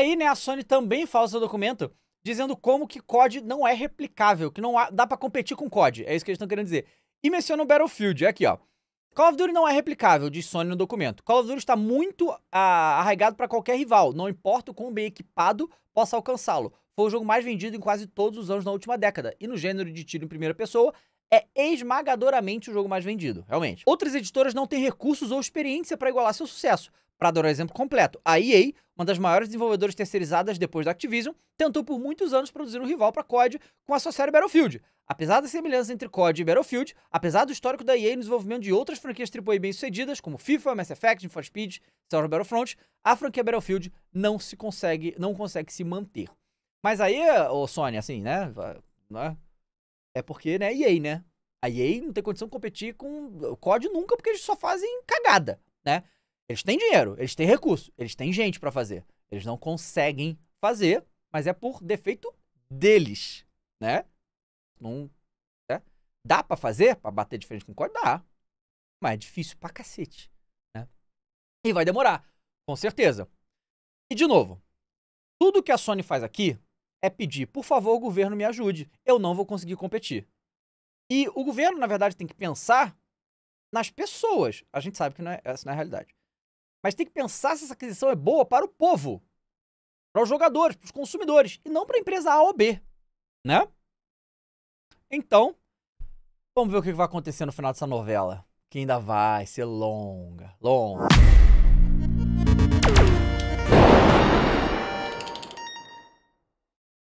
aí, né, a Sony também fala seu documento dizendo como que COD não é replicável, que não há, dá para competir com COD. É isso que eles estão querendo dizer. E menciona o Battlefield, é aqui, ó. Call of Duty não é replicável, diz Sony no documento. Call of Duty está muito ah, arraigado para qualquer rival, não importa o quão bem equipado possa alcançá-lo. Foi o jogo mais vendido em quase todos os anos na última década, e no gênero de tiro em primeira pessoa, é esmagadoramente o jogo mais vendido, realmente. Outras editoras não têm recursos ou experiência para igualar seu sucesso, para dar o um exemplo completo, a EA, uma das maiores desenvolvedoras terceirizadas depois da Activision, tentou por muitos anos produzir um rival para COD com a sua série Battlefield. Apesar da semelhança entre COD e Battlefield, apesar do histórico da EA no desenvolvimento de outras franquias AAA bem-sucedidas, como FIFA, Mass Effect, Need for Speed, Star Wars Battlefront, a franquia Battlefield não se consegue, não consegue se manter. Mas aí, ô Sony, assim, né? né é porque, né, EA, né? A EA não tem condição de competir com o COD nunca, porque eles só fazem cagada, né? Eles têm dinheiro, eles têm recurso, eles têm gente para fazer. Eles não conseguem fazer, mas é por defeito deles, né? Não né? dá para fazer, para bater de frente com o código dá, mas é difícil pra cacete, né? E vai demorar, com certeza. E de novo, tudo que a Sony faz aqui é pedir, por favor, o governo me ajude, eu não vou conseguir competir. E o governo, na verdade, tem que pensar nas pessoas. A gente sabe que não é, essa não é a realidade. Mas tem que pensar se essa aquisição é boa para o povo, para os jogadores, para os consumidores, e não para a empresa A ou B, né? Então, vamos ver o que vai acontecer no final dessa novela, que ainda vai ser longa, longa.